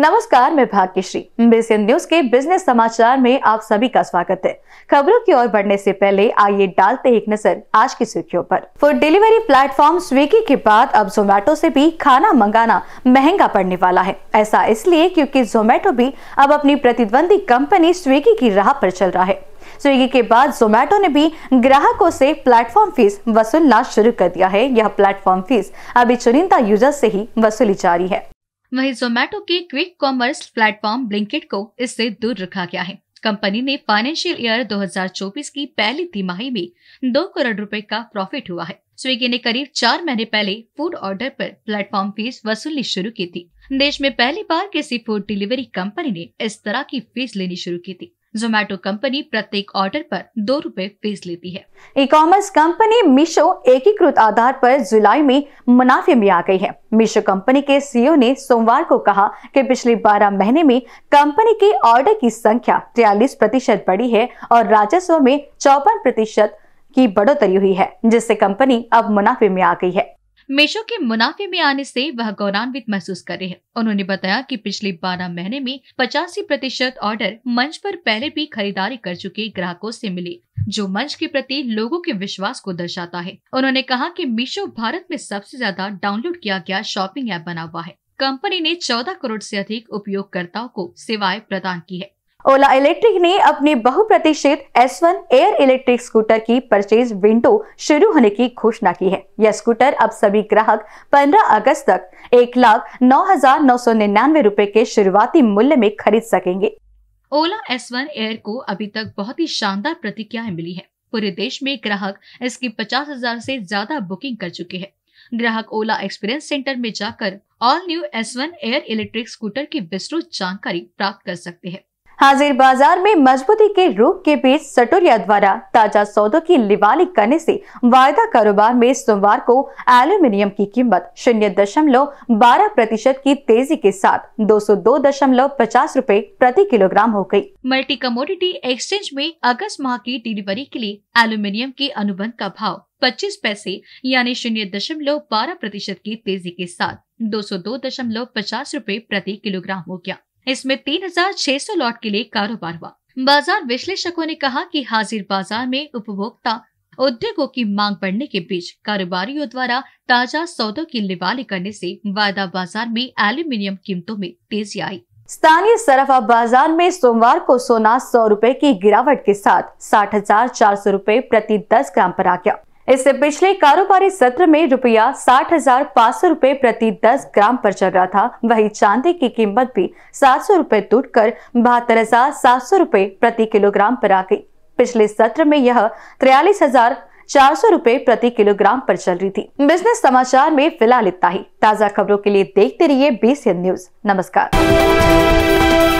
नमस्कार मैं Bhagyashree BCN news के बिजनेस समाचार में आप सभी का स्वागत है खबरों की ओर बढ़ने से पहले आइए डालते एक नजर आज की सुर्खियों पर फूड डिलीवरी प्लेटफॉर्म स्विगी के बाद अब जोमेटो से भी खाना मंगाना महंगा पड़ने वाला है ऐसा इसलिए क्योंकि जोमेटो भी अब अपनी प्रतिद्वंदी कंपनी स्विगी की राह पर चल रहा है स्विगी के बाद जोमेटो ने भी ग्राहकों से प्लेटफॉर्म फीस वसूलना शुरू कर दिया है यह प्लेटफॉर्म फीस अभी चुनिंदा यूजर से ही वसूली जा रही है वहीं जोमैटो के क्विक कॉमर्स प्लेटफॉर्म ब्लिंकिट को इससे दूर रखा गया है कंपनी ने फाइनेंशियल ईयर 2024 की पहली तिमाही में दो करोड़ रुपए का प्रॉफिट हुआ है स्विगी ने करीब चार महीने पहले फूड ऑर्डर पर प्लेटफॉर्म फीस वसूलनी शुरू की थी देश में पहली बार किसी फूड डिलीवरी कंपनी ने इस तरह की फीस लेनी शुरू की थी जोमैटो कंपनी प्रत्येक ऑर्डर पर दो रूपए फीस लेती है ई कॉमर्स कंपनी मीशो एकीकृत आधार पर जुलाई में मुनाफे में आ गई है मीशो कंपनी के सीईओ e ने सोमवार को कहा कि पिछले 12 महीने में कंपनी के ऑर्डर की संख्या तिरालीस प्रतिशत बढ़ी है और राजस्व में चौपन प्रतिशत की बढ़ोतरी हुई है जिससे कंपनी अब मुनाफे में आ गई है मेशो के मुनाफे में आने से वह गौरवान्वित महसूस कर रहे हैं उन्होंने बताया कि पिछले 12 महीने में पचासी प्रतिशत ऑर्डर मंच पर पहले भी खरीदारी कर चुके ग्राहकों से मिले जो मंच के प्रति लोगों के विश्वास को दर्शाता है उन्होंने कहा कि मीशो भारत में सबसे ज्यादा डाउनलोड किया गया शॉपिंग ऐप बना हुआ है कंपनी ने 14 करोड़ से अधिक उपयोगकर्ताओं को सेवाएं प्रदान की है ओला इलेक्ट्रिक ने अपने बहुप्रतीक्षित S1 एयर इलेक्ट्रिक स्कूटर की परचेज विंडो शुरू होने की घोषणा की है यह स्कूटर अब सभी ग्राहक 15 अगस्त तक एक लाख नौ हजार नौ सौ निन्यानवे रूपए के शुरुआती मूल्य में खरीद सकेंगे ओला S1 एयर को अभी तक बहुत ही शानदार प्रतिक्रियाएं मिली है पूरे देश में ग्राहक इसकी पचास हजार ज्यादा बुकिंग कर चुके हैं ग्राहक ओला एक्सपीरियंस सेंटर में जाकर all new S1 air electric scooter की विस्तृत जानकारी प्राप्त कर सकते हैं हाजिर बाजार में मजबूती के रूप के बीच सटोरिया द्वारा ताजा सौदों की लिवाली करने से वायदा कारोबार में सोमवार को एल्यूमिनियम की कीमत शून्य दशमलव बारह प्रतिशत की तेजी के साथ दो सौ दो दशमलव पचास रूपए प्रति किलोग्राम हो गई। मल्टी कमोडिटी एक्सचेंज में अगस्त माह की डिलीवरी के लिए एल्यूमिनियम के अनुबंध का भाव पच्चीस पैसे यानी शून्य दशमलव बारह प्रतिशत की तेजी के साथ दो सौ दो दशमलव पचास रूपए प्रति किलोग्राम हो गया इसमें 3,600 लॉट के लिए कारोबार हुआ बाजार विश्लेषकों ने कहा कि हाजिर बाजार में उपभोक्ता उद्योगों की मांग बढ़ने के बीच कारोबारियों द्वारा ताजा सौदों की लिवाली करने से वायदा बाजार में एल्यूमिनियम कीमतों में तेजी आई स्थानीय सराफा बाजार में सोमवार को सोना सौ रूपए की गिरावट के साथ साठ हजार चार सौ रूपए प्रति दस ग्राम पर आ गया इससे पिछले कारोबारी सत्र में रुपया साठ हजार पाँच सौ रूपए प्रति दस ग्राम पर चल रहा था वही चांदी की कीमत भी सात सौ रूपए टूट कर बहत्तर हजार सात सौ रूपए प्रति किलोग्राम पर आ गई पिछले सत्र में यह तिरयालीस हजार चार सौ रूपए प्रति किलोग्राम पर चल रही थी बिजनेस समाचार में फिलहाल इतना ही ताज़ा खबरों के लिए देखते रहिए बी न्यूज नमस्कार